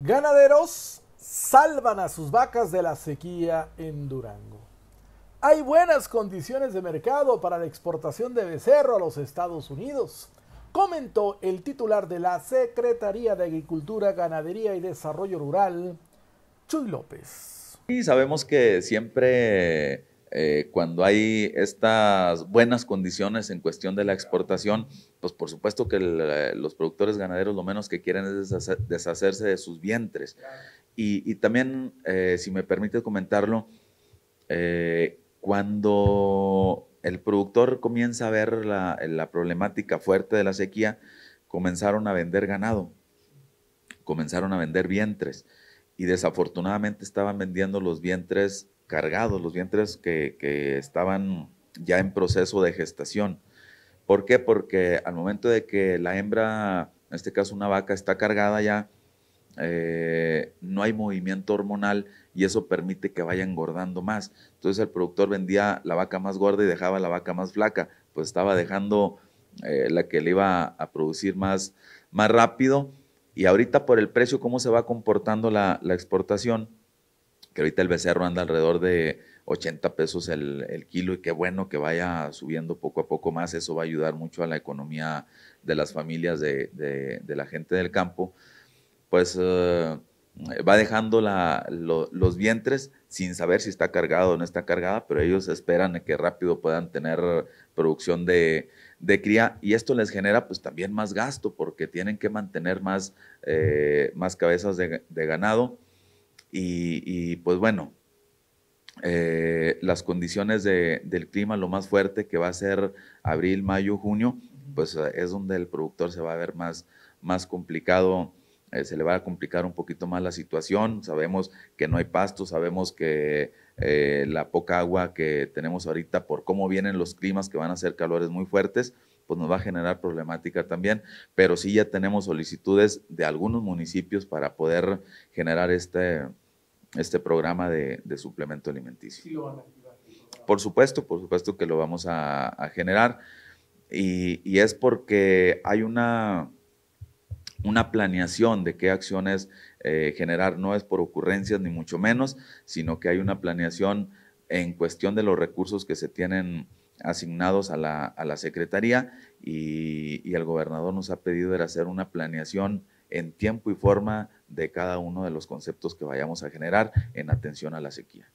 Ganaderos salvan a sus vacas de la sequía en Durango. Hay buenas condiciones de mercado para la exportación de becerro a los Estados Unidos, comentó el titular de la Secretaría de Agricultura, Ganadería y Desarrollo Rural, Chuy López. Y sabemos que siempre eh, cuando hay estas buenas condiciones en cuestión de la exportación, pues por supuesto que eh, los productores ganaderos lo menos que quieren es deshacerse de sus vientres. Y, también, eh, si me permite comentarlo, cuando el productor comienza a ver la, la problemática fuerte de la sequía, comenzaron a vender ganado, comenzaron a vender vientres y desafortunadamente estaban vendiendo los vientres cargados, los vientres que, estaban ya en proceso de gestación. ¿Por qué? Porque al momento de que la hembra, en este caso una vaca, está cargada ya, eh, no hay movimiento hormonal y eso permite que vaya engordando más. Entonces el productor vendía la vaca más gorda y dejaba la vaca más flaca, pues estaba dejando eh, la que le iba a producir más, más rápido. Y ahorita por el precio, cómo se va comportando la exportación, que ahorita el becerro anda alrededor de 80 pesos el, kilo y qué bueno que vaya subiendo poco a poco más. Eso va a ayudar mucho a la economía de las familias, de, la gente del campo. Pues eh, va dejando la, los vientres sin saber si está cargado o no está cargada, pero ellos esperan que rápido puedan tener producción de, cría y esto les genera pues también más gasto porque tienen que mantener más, eh, más cabezas de ganado y, pues bueno, eh, las condiciones del clima, lo más fuerte que va a ser abril, mayo, junio, pues eh, es donde el productor se va a ver más, más complicado, eh, se le va a complicar un poquito más la situación. Sabemos que no hay pasto, sabemos que la poca agua que tenemos ahorita por cómo vienen los climas que van a ser calores muy fuertes, pues nos va a generar problemática también, pero sí ya tenemos solicitudes de algunos municipios para poder generar este, este programa de, suplemento alimenticio. Por supuesto, por supuesto que lo vamos a, generar. Y, es porque hay una, una planeación de qué acciones eh, generar. No es por ocurrencias ni mucho menos, sino que hay una planeación en cuestión de los recursos que se tienen asignados a la, Secretaría y, el gobernador nos ha pedido hacer una planeación en tiempo y forma de cada uno de los conceptos que vayamos a generar en atención a la sequía.